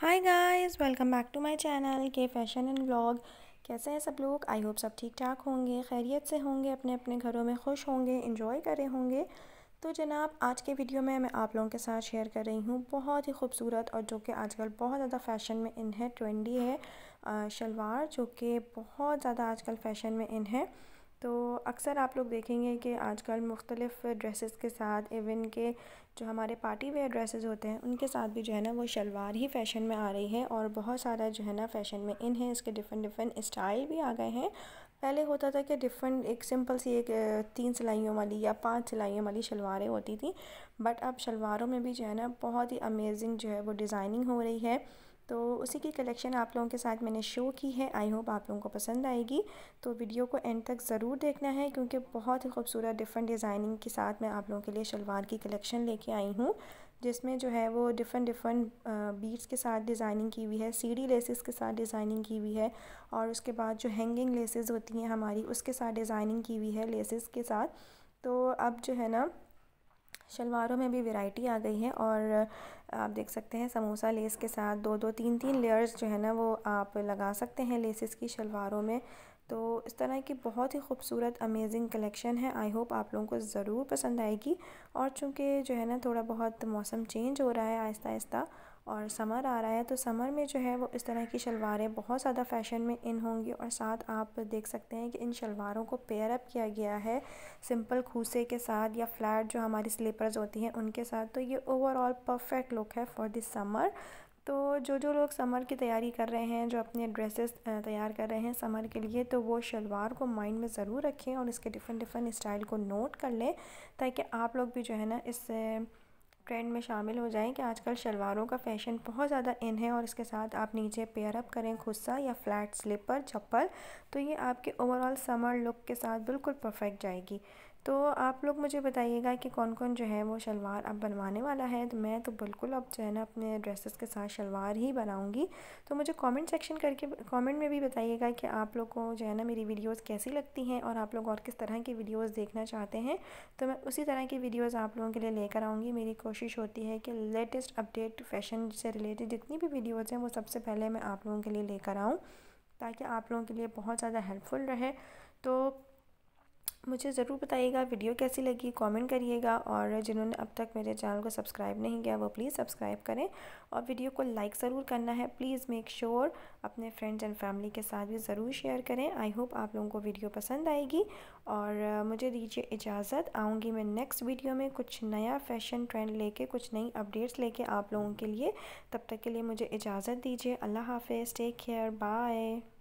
hi guys welcome back to my channel K fashion and blog कैसे हैं सब लोग आई होप सब ठीक ठाक होंगे खैरियत से होंगे अपने अपने घरों में खुश होंगे इन्जॉय करे होंगे तो जनाब आज के वीडियो में मैं आप लोगों के साथ शेयर कर रही हूँ बहुत ही खूबसूरत और जो कि आजकल बहुत ज़्यादा फैशन में इन है ट्रेंडी है शलवार जो कि बहुत ज़्यादा आजकल फैशन में इन है तो अक्सर आप लोग देखेंगे कि आजकल मुख्तलिफ़ ड्रेसेस के साथ इवन के जो हमारे पार्टी वेयर ड्रेसेस होते हैं उनके साथ भी जो है ना वो शलवार ही फ़ैशन में आ रही है और बहुत सारा जो है ना फ़ैशन में इन है इसके डिफरेंट डिफरेंट स्टाइल भी आ गए हैं पहले होता था कि डिफरेंट एक सिंपल सी एक तीन सिलाइयों वाली या पांच सिलाइयों वाली शलवारें होती थी बट अब शलवारों में भी जो है ना बहुत ही अमेजिंग जो है वो डिज़ाइनिंग हो रही है तो उसी की कलेक्शन आप लोगों के साथ मैंने शो की है आई होप आप लोगों को पसंद आएगी तो वीडियो को एंड तक ज़रूर देखना है क्योंकि बहुत ही खूबसूरत डिफरेंट डिज़ाइनिंग के साथ मैं आप लोगों के लिए शलवार की कलेक्शन लेके आई हूँ जिसमें जो है वो डिफरेंट डिफरेंट बीट्स के साथ डिज़ाइनिंग की हुई है सीडी लेसेस के साथ डिज़ाइनिंग की हुई है और उसके बाद जो हैंगिंग लेसेस होती हैं हमारी उसके साथ डिज़ाइनिंग की हुई है लेसेस के साथ तो अब जो है ना शलवारों में भी वैरायटी आ गई है और आप देख सकते हैं समोसा लेस के साथ दो दो तीन तीन लेयर्स जो है ना वो आप लगा सकते हैं लेसिस की शलवारों में तो इस तरह की बहुत ही खूबसूरत अमेजिंग कलेक्शन है आई होप आप लोगों को ज़रूर पसंद आएगी और चूँकि जो है ना थोड़ा बहुत मौसम चेंज हो रहा है आहिस्ता आहिस्ता और समर आ रहा है तो समर में जो है वो इस तरह की शलवारें बहुत ज़्यादा फैशन में इन होंगी और साथ आप देख सकते हैं कि इन शलवारों को पेयर अप किया गया है सिंपल खूसे के साथ या फ्लैट जो हमारी स्लीपर्स होती हैं उनके साथ तो ये ओवरऑल परफेक्ट लुक है फॉर दिस समर तो जो जो लोग समर की तैयारी कर रहे हैं जो अपने ड्रेसेस तैयार कर रहे हैं समर के लिए तो वो शलवार को माइंड में ज़रूर रखें और इसके डिफरेंट डिफरेंट स्टाइल को नोट कर लें ताकि आप लोग भी जो है ना इस ट्रेंड में शामिल हो जाएं कि आजकल शलवारों का फैशन बहुत ज़्यादा इन है और इसके साथ आप नीचे पेयर अप करें खुस्सा या फ्लैट स्लीपर चप्पल तो ये आपके ओवरऑल समर लुक के साथ बिल्कुल परफेक्ट जाएगी तो आप लोग मुझे बताइएगा कि कौन कौन जो है वो शलवार अब बनवाने वाला है तो मैं तो बिल्कुल अब जो है ना अपने ड्रेसेस के साथ शलवार ही बनाऊँगी तो मुझे कमेंट सेक्शन करके कमेंट में भी बताइएगा कि आप लोग को जो है ना मेरी वीडियोस कैसी लगती हैं और आप लोग और किस तरह की वीडियोस देखना चाहते हैं तो मैं उसी तरह की वीडियोज़ आप लोगों के लिए लेकर आऊँगी मेरी कोशिश होती है कि लेटेस्ट अपडेट फैशन से रिलेटेड जितनी भी वीडियोज़ हैं वो सबसे पहले मैं आप लोगों के लिए लेकर आऊँ ताकि आप लोगों के लिए बहुत ज़्यादा हेल्पफुल रहे तो मुझे ज़रूर बताइएगा वीडियो कैसी लगी कमेंट करिएगा और जिन्होंने अब तक मेरे चैनल को सब्सक्राइब नहीं किया वो प्लीज़ सब्सक्राइब करें और वीडियो को लाइक ज़रूर करना है प्लीज़ मेक श्योर अपने फ्रेंड्स एंड फैमिली के साथ भी ज़रूर शेयर करें आई होप आप लोगों को वीडियो पसंद आएगी और मुझे दीजिए इजाज़त आऊँगी मैं नेक्स्ट वीडियो में कुछ नया फैशन ट्रेंड लेके कुछ नई अपडेट्स लेके आप लोगों के लिए तब तक के लिए मुझे इजाज़त दीजिए अल्लाह हाफिज़ टेक केयर बाय